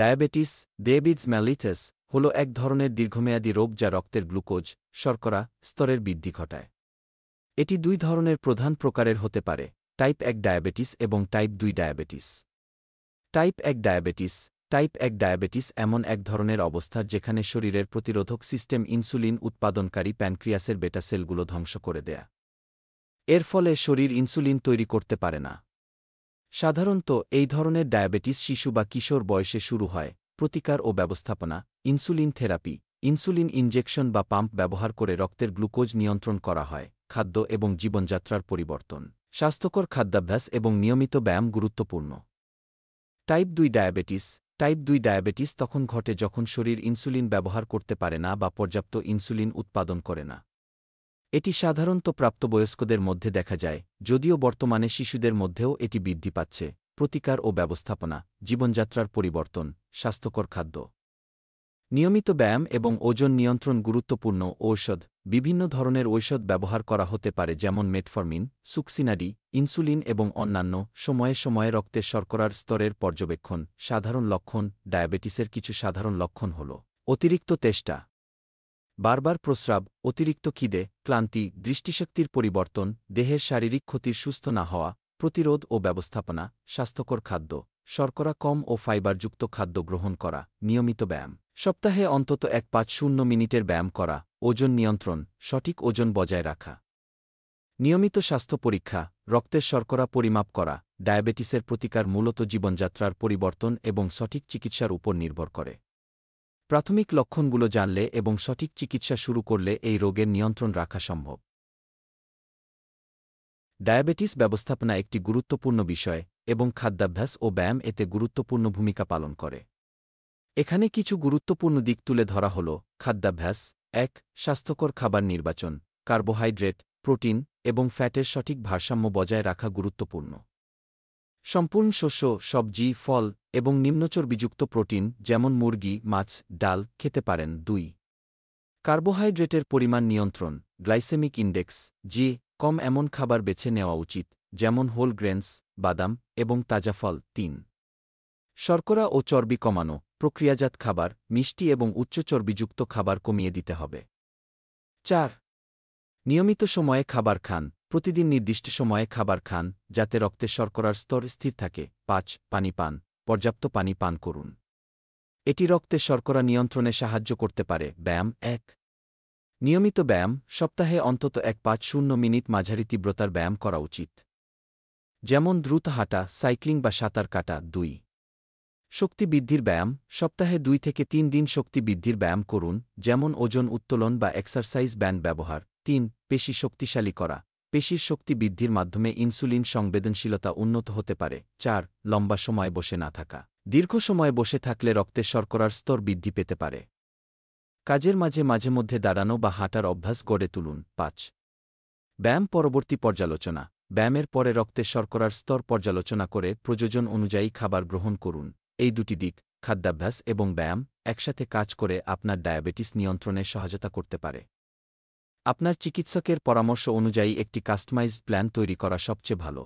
diabetes ডেবিডস ম্যালিথেস হল এক ধরনের দীর্ঘমেয়াদী রোগ যা রক্তের গ্লুকোজ শর্করা স্তরের বৃদ্ধি ঘটায় এটি দুই ধরনের প্রধান প্রকারের হতে পারে টাইপ এক ডায়াবেটিস এবং টাইপ দুই ডায়াবেটিস টাইপ এক ডায়াবেটিস টাইপ এক ডায়াবেটিস এমন এক ধরনের অবস্থা যেখানে শরীরের প্রতিরোধক সিস্টেম ইনসুলিন উৎপাদনকারী প্যানক্রিয়াসের বেটা সেলগুলো ধ্বংস করে দেয়া এর ফলে শরীর ইনসুলিন তৈরি করতে পারে না সাধারণত এই ধরনের ডায়াবেটিস শিশু বা কিশোর বয়সে শুরু হয় প্রতিকার ও ব্যবস্থাপনা ইনসুলিন থেরাপি ইনসুলিন ইনজেকশন বা পাম্প ব্যবহার করে রক্তের গ্লুকোজ নিয়ন্ত্রণ করা হয় খাদ্য এবং জীবনযাত্রার পরিবর্তন স্বাস্থ্যকর খাদ্যাভ্যাস এবং নিয়মিত ব্যায়াম গুরুত্বপূর্ণ টাইপ দুই ডায়াবেটিস টাইপ দুই ডায়াবেটিস তখন ঘটে যখন শরীর ইনসুলিন ব্যবহার করতে পারে না বা পর্যাপ্ত ইনসুলিন উৎপাদন করে না এটি সাধারণত প্রাপ্তবয়স্কদের মধ্যে দেখা যায় যদিও বর্তমানে শিশুদের মধ্যেও এটি বৃদ্ধি পাচ্ছে প্রতিকার ও ব্যবস্থাপনা জীবনযাত্রার পরিবর্তন স্বাস্থ্যকর খাদ্য নিয়মিত ব্যায়াম এবং ওজন নিয়ন্ত্রণ গুরুত্বপূর্ণ ঔষধ বিভিন্ন ধরনের ঔষধ ব্যবহার করা হতে পারে যেমন মেটফর্মিন সুক্সিনাডি ইনসুলিন এবং অন্যান্য সময়ে সময়ে রক্তে শর্করার স্তরের পর্যবেক্ষণ সাধারণ লক্ষণ ডায়াবেটিসের কিছু সাধারণ লক্ষণ হল অতিরিক্ত তেষ্টা বারবার প্রস্রাব অতিরিক্ত খিদে ক্লান্তি দৃষ্টিশক্তির পরিবর্তন দেহের শারীরিক ক্ষতির সুস্থ না হওয়া প্রতিরোধ ও ব্যবস্থাপনা স্বাস্থ্যকর খাদ্য শর্করা কম ও ফাইবারযুক্ত খাদ্য গ্রহণ করা নিয়মিত ব্যায়াম সপ্তাহে অন্তত এক পাঁচ শূন্য মিনিটের ব্যায়াম করা ওজন নিয়ন্ত্রণ সঠিক ওজন বজায় রাখা নিয়মিত স্বাস্থ্য পরীক্ষা রক্তের শর্করা পরিমাপ করা ডায়াবেটিসের প্রতিকার মূলত জীবনযাত্রার পরিবর্তন এবং সঠিক চিকিৎসার উপর নির্ভর করে প্রাথমিক লক্ষণগুলো জানলে এবং সঠিক চিকিৎসা শুরু করলে এই রোগের নিয়ন্ত্রণ রাখা সম্ভব ডায়াবেটিস ব্যবস্থাপনা একটি গুরুত্বপূর্ণ বিষয় এবং খাদ্যাভ্যাস ও ব্যায়াম এতে গুরুত্বপূর্ণ ভূমিকা পালন করে এখানে কিছু গুরুত্বপূর্ণ দিক তুলে ধরা হল খাদ্যাভ্যাস এক স্বাস্থ্যকর খাবার নির্বাচন কার্বোহাইড্রেট প্রোটিন এবং ফ্যাটের সঠিক ভারসাম্য বজায় রাখা গুরুত্বপূর্ণ সম্পূর্ণ শস্য সবজি ফল এবং নিম্নচর্বিযুক্ত প্রোটিন যেমন মুরগি মাছ ডাল খেতে পারেন দুই কার্বোহাইড্রেটের পরিমাণ নিয়ন্ত্রণ গ্লাইসেমিক ইন্ডেক্স যে কম এমন খাবার বেছে নেওয়া উচিত যেমন হোল গ্রেনস বাদাম এবং তাজা ফল তিন শর্করা ও চর্বি কমানো প্রক্রিয়াজাত খাবার মিষ্টি এবং উচ্চ চর্বিযুক্ত খাবার কমিয়ে দিতে হবে চার নিয়মিত সময়ে খাবার খান প্রতিদিন নির্দিষ্ট সময়ে খাবার খান যাতে রক্তে শর্করার স্তর স্থির থাকে পাঁচ পানি পান পর্যাপ্ত পানি পান করুন এটি রক্তে শর্করা নিয়ন্ত্রণে সাহায্য করতে পারে ব্যায়াম এক নিয়মিত ব্যায়াম সপ্তাহে অন্তত এক পাঁচ শূন্য মিনিট মাঝারি তীব্রতার ব্যায়াম করা উচিত যেমন দ্রুত হাঁটা সাইক্লিং বা সাঁতার কাটা দুই শক্তি বৃদ্ধির ব্যায়াম সপ্তাহে দুই থেকে তিন দিন শক্তি বৃদ্ধির ব্যায়াম করুন যেমন ওজন উত্তোলন বা এক্সারসাইজ ব্যান্ড ব্যবহার তিন পেশি শক্তিশালী করা পেশির শক্তি বৃদ্ধির মাধ্যমে ইনসুলিন সংবেদনশীলতা উন্নত হতে পারে চার লম্বা সময় বসে না থাকা দীর্ঘ সময় বসে থাকলে রক্তে শর্করার স্তর বৃদ্ধি পেতে পারে কাজের মাঝে মাঝে মধ্যে দাঁড়ানো বা হাঁটার অভ্যাস গড়ে তুলুন পাঁচ ব্যায়াম পরবর্তী পর্যালোচনা ব্যায়ামের পরে রক্তে শর্করার স্তর পর্যালোচনা করে প্রযোজন অনুযায়ী খাবার গ্রহণ করুন এই দুটি দিক খাদ্যাভ্যাস এবং ব্যায়াম একসাথে কাজ করে আপনার ডায়াবেটিস নিয়ন্ত্রণে সহায়তা করতে পারে আপনার চিকিৎসকের পরামর্শ অনুযায়ী একটি কাস্টমাইজড প্ল্যান তৈরি করা সবচেয়ে ভালো